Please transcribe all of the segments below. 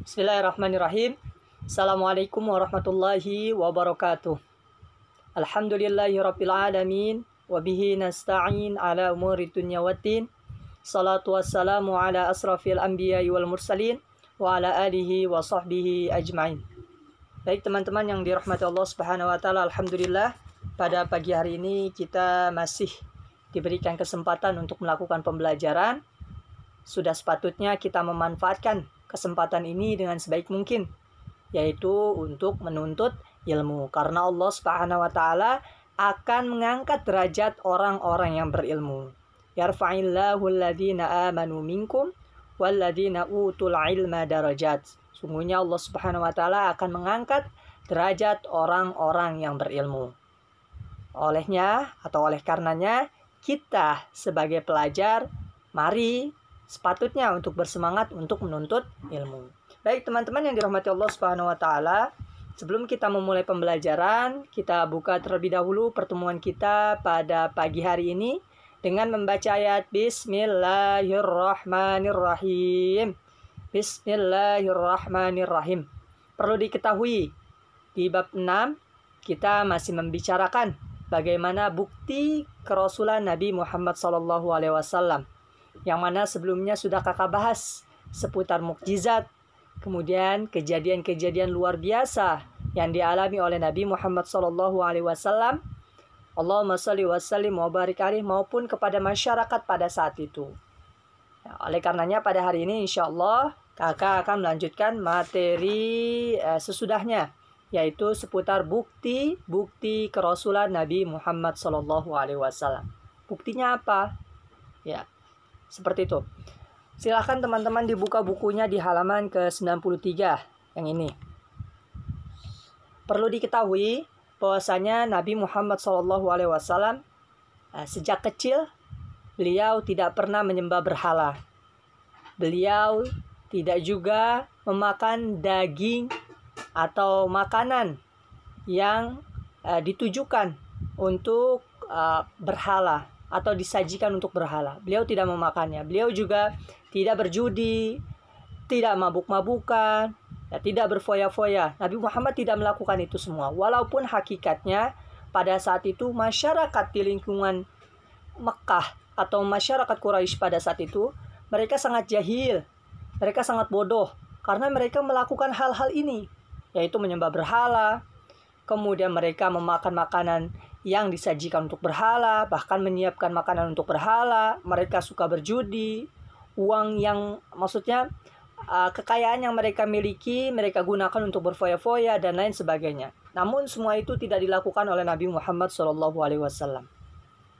Bismillahirrahmanirrahim. Assalamualaikum warahmatullahi wabarakatuh. Alhamdulillahi rabbil alamin. Wabihi nasta'in ala umuri dunya watin. Salatu wassalamu ala asrafil anbiya wal mursalin. Wa ala alihi wa sahbihi ajma'in. Baik teman-teman yang dirahmati Allah subhanahu wa ta'ala. Alhamdulillah pada pagi hari ini kita masih diberikan kesempatan untuk melakukan pembelajaran sudah sepatutnya kita memanfaatkan kesempatan ini dengan sebaik mungkin, yaitu untuk menuntut ilmu. Karena Allah Subhanahu wa taala akan mengangkat derajat orang-orang yang berilmu. Yarfa'illahu alladhina amanu minkum walladhina utul ilma darajat. Sungguhnya Allah Subhanahu wa taala akan mengangkat derajat orang-orang yang berilmu. Olehnya atau oleh karenanya kita sebagai pelajar mari sepatutnya untuk bersemangat untuk menuntut ilmu. Baik teman-teman yang dirahmati Allah Subhanahu wa taala, sebelum kita memulai pembelajaran, kita buka terlebih dahulu pertemuan kita pada pagi hari ini dengan membaca ayat Bismillahirrahmanirrahim. Bismillahirrahmanirrahim. Perlu diketahui di bab 6 kita masih membicarakan bagaimana bukti kerasulan Nabi Muhammad SAW. alaihi wasallam yang mana sebelumnya sudah kakak bahas seputar mukjizat, kemudian kejadian-kejadian luar biasa yang dialami oleh Nabi Muhammad SAW. Allahumma salli wa sallim wa barik alih maupun kepada masyarakat pada saat itu. Ya, oleh karenanya pada hari ini insya Allah kakak akan melanjutkan materi eh, sesudahnya yaitu seputar bukti-bukti kerasulan Nabi Muhammad SAW. Buktinya apa? Ya, seperti itu. Silahkan teman-teman dibuka bukunya di halaman ke-93 yang ini. Perlu diketahui bahwasanya Nabi Muhammad SAW eh, sejak kecil beliau tidak pernah menyembah berhala. Beliau tidak juga memakan daging atau makanan yang eh, ditujukan untuk eh, berhala atau disajikan untuk berhala. Beliau tidak memakannya. Beliau juga tidak berjudi, tidak mabuk-mabukan, ya, tidak berfoya-foya. Nabi Muhammad tidak melakukan itu semua. Walaupun hakikatnya pada saat itu masyarakat di lingkungan Mekah atau masyarakat Quraisy pada saat itu mereka sangat jahil, mereka sangat bodoh karena mereka melakukan hal-hal ini, yaitu menyembah berhala, kemudian mereka memakan makanan yang disajikan untuk berhala, bahkan menyiapkan makanan untuk berhala, mereka suka berjudi, uang yang maksudnya ah, kekayaan yang mereka miliki mereka gunakan untuk berfoya-foya dan lain sebagainya. Namun semua itu tidak dilakukan oleh Nabi Muhammad saw.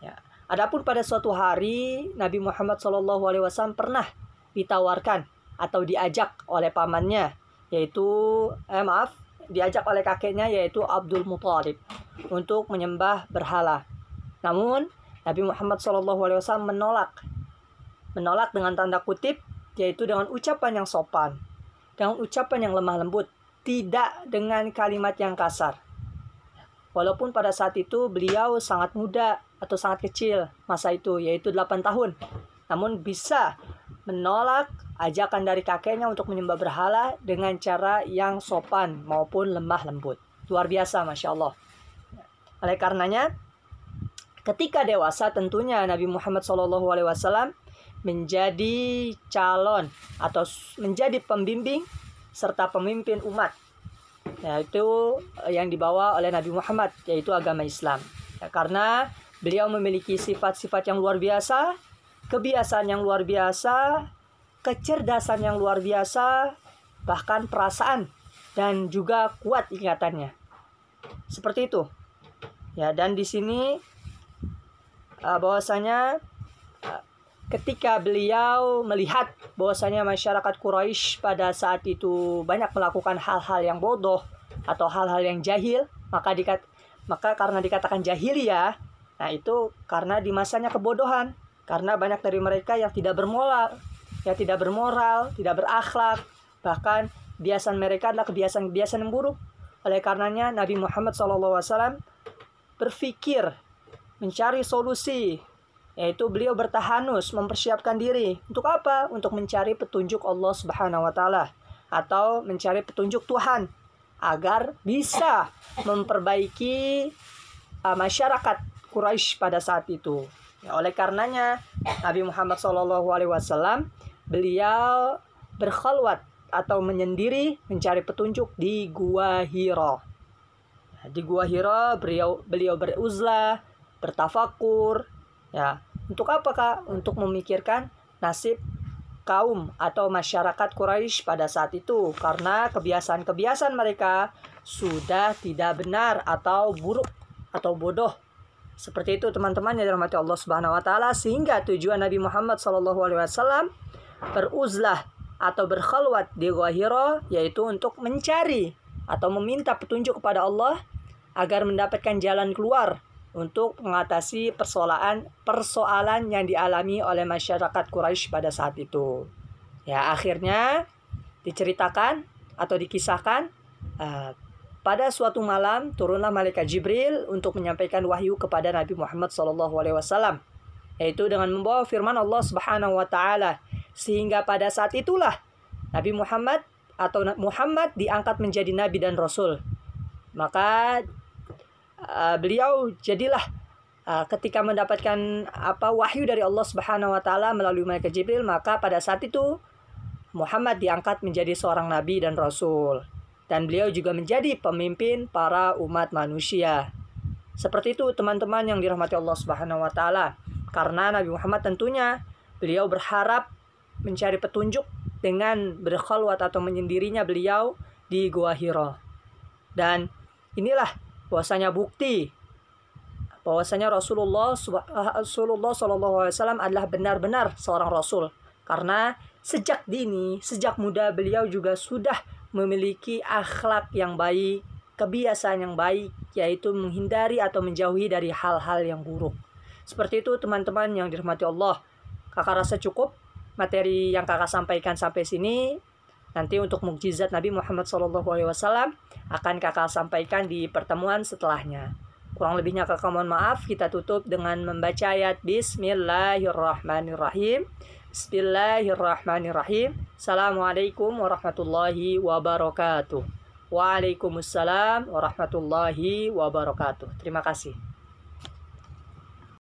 Ya. Adapun pada suatu hari Nabi Muhammad saw pernah ditawarkan atau diajak oleh pamannya yaitu eh, maaf diajak oleh kakeknya yaitu Abdul Muthalib untuk menyembah berhala. Namun Nabi Muhammad SAW menolak. Menolak dengan tanda kutip yaitu dengan ucapan yang sopan, dengan ucapan yang lemah lembut, tidak dengan kalimat yang kasar. Walaupun pada saat itu beliau sangat muda atau sangat kecil masa itu yaitu 8 tahun, namun bisa menolak ajakan dari kakeknya untuk menyembah berhala dengan cara yang sopan maupun lemah lembut. Luar biasa, masya Allah. Oleh karenanya, ketika dewasa tentunya Nabi Muhammad SAW menjadi calon atau menjadi pembimbing serta pemimpin umat yaitu nah, yang dibawa oleh Nabi Muhammad yaitu agama Islam ya, karena beliau memiliki sifat-sifat yang luar biasa kebiasaan yang luar biasa kecerdasan yang luar biasa, bahkan perasaan dan juga kuat ingatannya. Seperti itu. Ya, dan di sini eh, bahwasanya eh, ketika beliau melihat bahwasanya masyarakat Quraisy pada saat itu banyak melakukan hal-hal yang bodoh atau hal-hal yang jahil, maka dikat maka karena dikatakan jahiliyah, nah itu karena di masanya kebodohan, karena banyak dari mereka yang tidak bermoral, ya tidak bermoral, tidak berakhlak, bahkan kebiasaan mereka adalah kebiasaan-kebiasaan yang buruk. Oleh karenanya Nabi Muhammad SAW berpikir mencari solusi yaitu beliau bertahanus mempersiapkan diri untuk apa? Untuk mencari petunjuk Allah Subhanahu wa taala atau mencari petunjuk Tuhan agar bisa memperbaiki uh, masyarakat Quraisy pada saat itu. Ya, oleh karenanya Nabi Muhammad SAW beliau berkhalwat atau menyendiri mencari petunjuk di Gua Hiro. Nah, di Gua Hiro beliau, beliau beruzlah, bertafakur, ya. Untuk kak? Untuk memikirkan nasib kaum atau masyarakat Quraisy pada saat itu karena kebiasaan-kebiasaan mereka sudah tidak benar atau buruk atau bodoh. Seperti itu teman-teman yang dirahmati Allah Subhanahu wa taala sehingga tujuan Nabi Muhammad saw beruzlah atau berkhalwat di Hiro, yaitu untuk mencari atau meminta petunjuk kepada Allah agar mendapatkan jalan keluar untuk mengatasi persoalan persoalan yang dialami oleh masyarakat Quraisy pada saat itu. Ya, akhirnya diceritakan atau dikisahkan uh, pada suatu malam turunlah malaikat Jibril untuk menyampaikan wahyu kepada Nabi Muhammad SAW yaitu dengan membawa firman Allah Subhanahu wa taala sehingga pada saat itulah Nabi Muhammad atau Muhammad diangkat menjadi nabi dan rasul. Maka uh, beliau jadilah uh, ketika mendapatkan apa wahyu dari Allah Subhanahu wa taala melalui malaikat Jibril, maka pada saat itu Muhammad diangkat menjadi seorang nabi dan rasul dan beliau juga menjadi pemimpin para umat manusia. Seperti itu teman-teman yang dirahmati Allah Subhanahu wa taala. Karena Nabi Muhammad tentunya beliau berharap mencari petunjuk dengan berkhalwat atau menyendirinya beliau di Gua Hiro. Dan inilah puasanya bukti bahwasanya Rasulullah Rasulullah Shallallahu Alaihi Wasallam adalah benar-benar seorang Rasul karena sejak dini sejak muda beliau juga sudah memiliki akhlak yang baik kebiasaan yang baik yaitu menghindari atau menjauhi dari hal-hal yang buruk seperti itu teman-teman yang dirahmati Allah kakak rasa cukup materi yang kakak sampaikan sampai sini. Nanti untuk mukjizat Nabi Muhammad SAW akan kakak sampaikan di pertemuan setelahnya. Kurang lebihnya kakak mohon maaf, kita tutup dengan membaca ayat Bismillahirrahmanirrahim. Bismillahirrahmanirrahim. Assalamualaikum warahmatullahi wabarakatuh. Waalaikumsalam warahmatullahi wabarakatuh. Terima kasih.